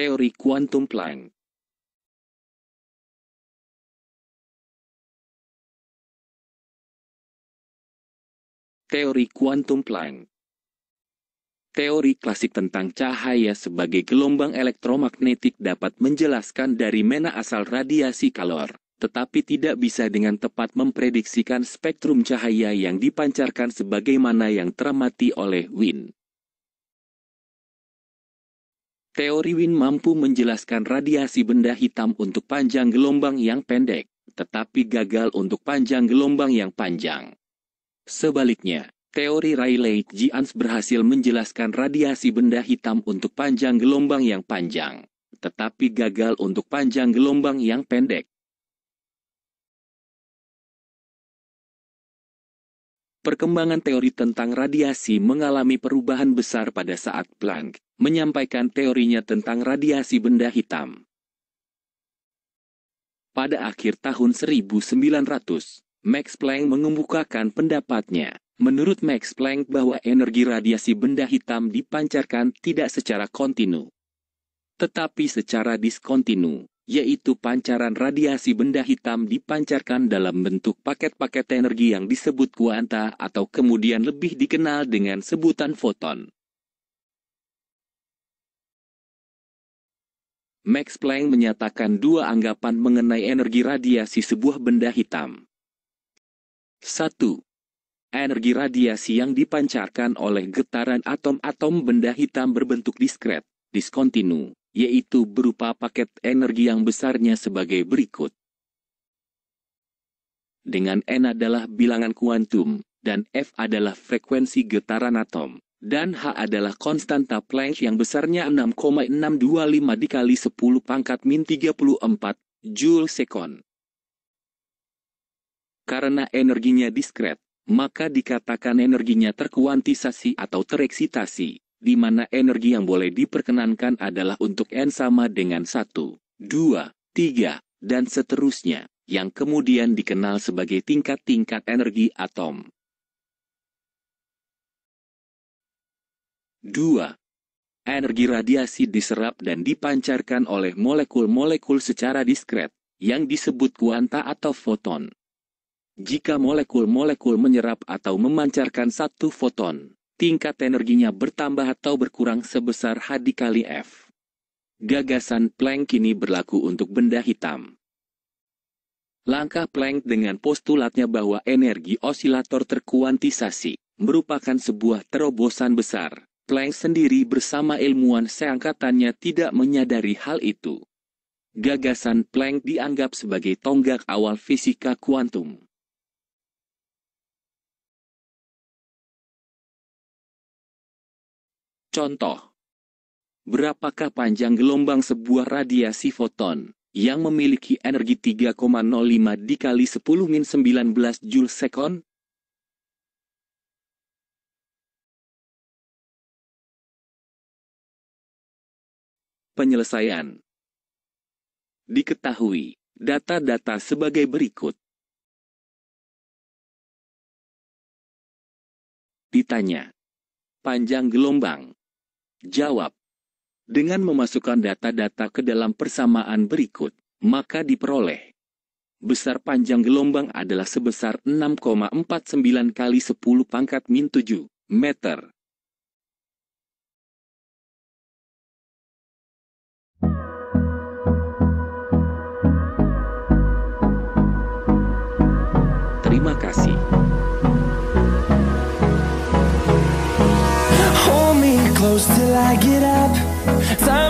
teori kuantum Planck. Teori kuantum Planck Teori klasik tentang cahaya sebagai gelombang elektromagnetik dapat menjelaskan dari mana asal radiasi kalor, tetapi tidak bisa dengan tepat memprediksikan spektrum cahaya yang dipancarkan sebagaimana yang teramati oleh Wien. Teori Wien mampu menjelaskan radiasi benda hitam untuk panjang gelombang yang pendek, tetapi gagal untuk panjang gelombang yang panjang. Sebaliknya, teori Rayleigh-Jeans berhasil menjelaskan radiasi benda hitam untuk panjang gelombang yang panjang, tetapi gagal untuk panjang gelombang yang pendek. perkembangan teori tentang radiasi mengalami perubahan besar pada saat Planck menyampaikan teorinya tentang radiasi benda hitam. Pada akhir tahun 1900, Max Planck mengemukakan pendapatnya. Menurut Max Planck bahwa energi radiasi benda hitam dipancarkan tidak secara kontinu, tetapi secara diskontinu yaitu pancaran radiasi benda hitam dipancarkan dalam bentuk paket-paket energi yang disebut kuanta atau kemudian lebih dikenal dengan sebutan foton. Max Planck menyatakan dua anggapan mengenai energi radiasi sebuah benda hitam. 1. Energi radiasi yang dipancarkan oleh getaran atom-atom benda hitam berbentuk diskret, diskontinu, yaitu berupa paket energi yang besarnya sebagai berikut. Dengan N adalah bilangan kuantum, dan F adalah frekuensi getaran atom, dan H adalah konstanta Planck yang besarnya 6,625 dikali 10 pangkat min 34 joule sekon. Karena energinya diskret, maka dikatakan energinya terkuantisasi atau tereksitasi di mana energi yang boleh diperkenankan adalah untuk N sama dengan 1, 2, 3, dan seterusnya, yang kemudian dikenal sebagai tingkat-tingkat energi atom. 2. Energi radiasi diserap dan dipancarkan oleh molekul-molekul secara diskret, yang disebut kuanta atau foton. Jika molekul-molekul menyerap atau memancarkan satu foton, tingkat energinya bertambah atau berkurang sebesar H dikali F. Gagasan Planck kini berlaku untuk benda hitam. Langkah Planck dengan postulatnya bahwa energi osilator terkuantisasi merupakan sebuah terobosan besar. Planck sendiri bersama ilmuwan seangkatannya tidak menyadari hal itu. Gagasan Planck dianggap sebagai tonggak awal fisika kuantum. Contoh, berapakah panjang gelombang sebuah radiasi foton yang memiliki energi 3,05 dikali 10 min 19 joule sekon? Penyelesaian Diketahui, data-data sebagai berikut. Ditanya, panjang gelombang Jawab. Dengan memasukkan data-data ke dalam persamaan berikut, maka diperoleh. Besar panjang gelombang adalah sebesar 6,49 kali 10 pangkat min 7 meter. close till I get up Time